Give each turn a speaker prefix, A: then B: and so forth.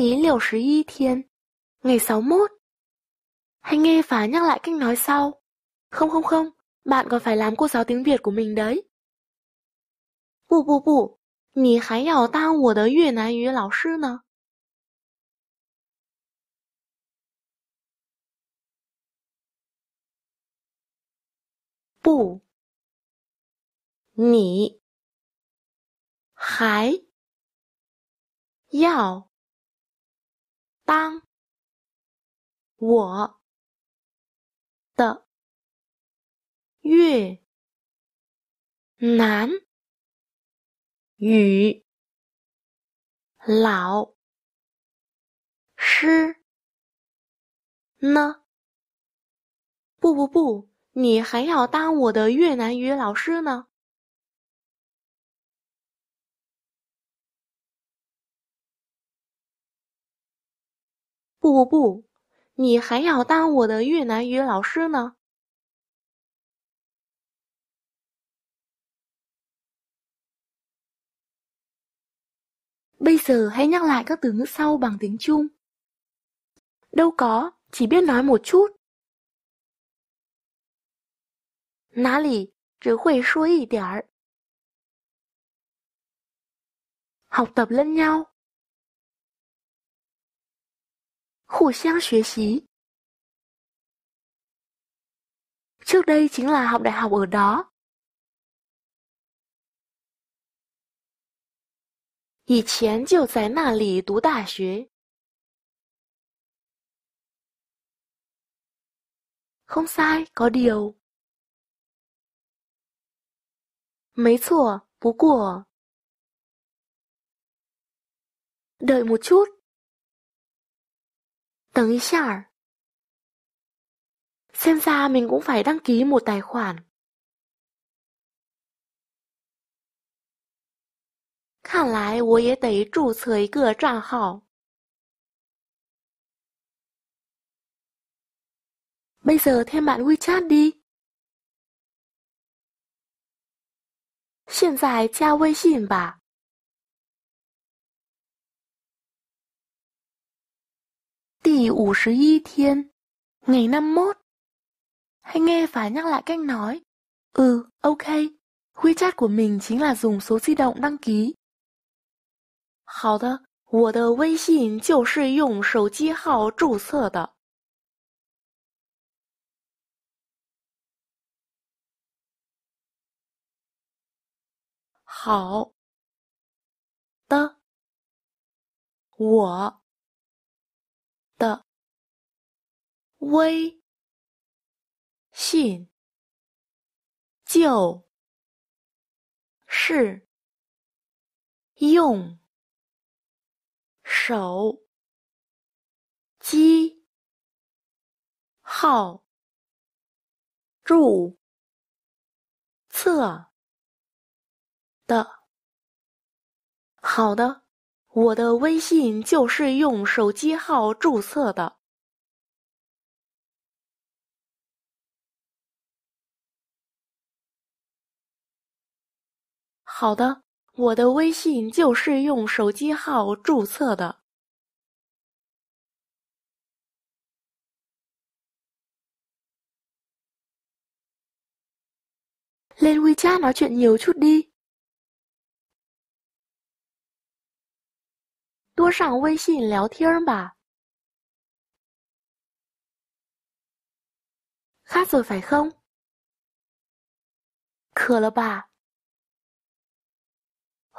A: lý liều 61 thiên. Ngày 61. hãy nghe và nhắc lại cách nói sau. Không không không, bạn còn phải làm cô giáo tiếng Việt của mình đấy. Bù bù bù, nhì hãy hiểu tao của đới Việt Nam ngữ lão sư nè. Bù Nhị Hái Yào 当我的越南语老师呢？不不不，你还要当我的越南语老师呢？不不，你还要当我的越南语老师呢？Bây giờ hãy nhắc lại các từ ngữ sau bằng tiếng Trung. Đâu có, chỉ biết nói một chút. Ná lì, chỉ hội suy điểm. Học tập lẫn nhau. 互相学习. Trước đây chính là học đại học ở đó. 以前就在那里读大学. Không sai, có điều. 没错，不过。Đợi một chút. 等一下。Xem ra mình cũng phải đăng ký một tài khoản. Khả giờ thêm bạn WeChat đi. 现在加微信吧。Tỷ ủ sứ ngày 51. Hãy nghe và nhắc lại cách nói. Ừ, ok. WeChat của mình chính là dùng số di động đăng ký. 好的，我的微信就是用手机号注册的。好的，我微信就是用手机号注册的。好的，我的微信就是用手机号注册的。好的，我的微信就是用手机号注册的。lên WeChat nói chuyện nhiều chút đi. 多上微信聊天儿吧。Khát rồi phải không? Khá 了吧。